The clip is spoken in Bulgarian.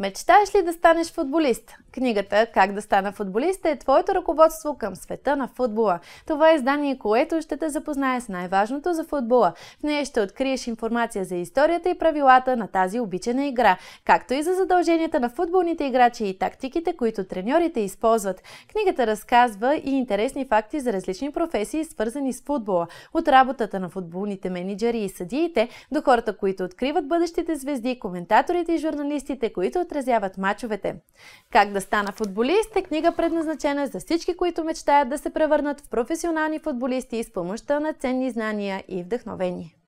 Мечтаеш ли да станеш футболист? Книгата Как да стана футболист е твоето ръководство към света на футбола. Това е издание, което ще те запознае с най-важното за футбола. В нея ще откриеш информация за историята и правилата на тази обичана игра, както и за задълженията на футболните играчи и тактиките, които треньорите използват. Книгата разказва и интересни факти за различни професии, свързани с футбола, от работата на футболните менеджери и съдиите, до хората, които откриват бъдещите звезди, коментаторите и журналистите, които отразяват мачовете. Как да стана футболист е книга предназначена за всички, които мечтаят да се превърнат в професионални футболисти с помощта на ценни знания и вдъхновение.